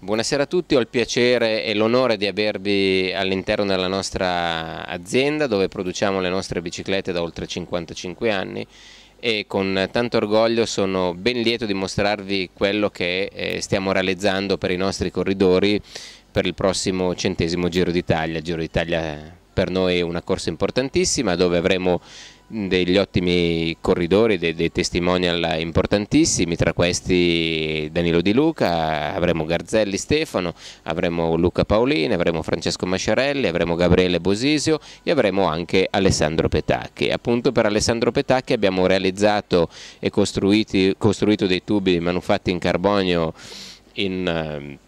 Buonasera a tutti, ho il piacere e l'onore di avervi all'interno della nostra azienda dove produciamo le nostre biciclette da oltre 55 anni e con tanto orgoglio sono ben lieto di mostrarvi quello che eh, stiamo realizzando per i nostri corridori per il prossimo centesimo Giro d'Italia. Giro d'Italia per noi è una corsa importantissima dove avremo degli ottimi corridori, dei, dei, testimonial importantissimi, tra questi Danilo Di Luca, avremo Garzelli Stefano, avremo Luca Paolini, avremo Francesco Masciarelli, avremo Gabriele Bosisio e avremo anche Alessandro Petacchi. Appunto per Alessandro Petacchi abbiamo realizzato e costruito dei tubi manufatti in carbonio in eh,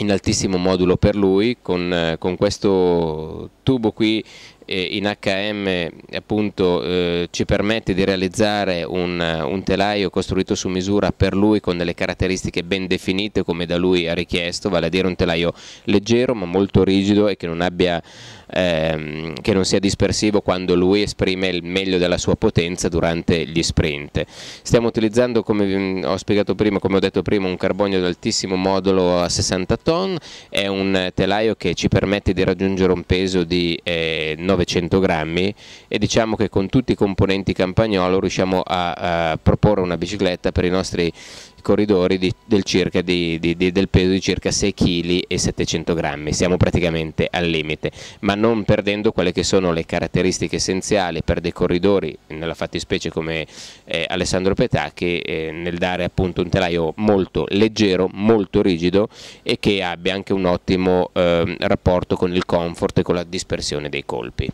in altissimo modulo per lui con, eh, con questo tubo qui in HM appunto, eh, ci permette di realizzare un, un, telaio costruito su misura per lui con delle caratteristiche ben definite come da lui ha richiesto, vale a dire un telaio leggero ma molto rigido e che non, abbia, ehm, che non sia dispersivo quando lui esprime il meglio della sua potenza durante gli sprint. Stiamo utilizzando, come ho spiegato prima, come ho detto prima, un carbonio d'altissimo modulo a 60 ton, è un telaio che ci permette di raggiungere un peso di eh, 9 900 grammi e diciamo che con tutti i componenti campagnolo riusciamo a, a eh, proporre una bicicletta per i nostri corridori di, del, di, di, del, peso di circa 6 kg e 700 grammi, siamo praticamente al limite, ma non perdendo quelle che sono le caratteristiche essenziali per dei corridori, nella fattispecie come eh, Alessandro Petà, che eh, nel dare appunto un telaio molto leggero, molto rigido e che abbia anche un ottimo eh, rapporto con il comfort e con la dispersione dei colpi.